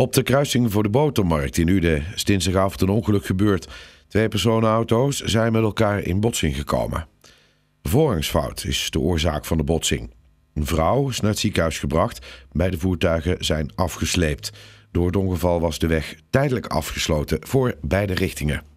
Op de kruising voor de botermarkt in Ude is dinsdagavond een ongeluk gebeurd. Twee personenauto's zijn met elkaar in botsing gekomen. Voorrangsfout is de oorzaak van de botsing. Een vrouw is naar het ziekenhuis gebracht. Beide voertuigen zijn afgesleept. Door het ongeval was de weg tijdelijk afgesloten voor beide richtingen.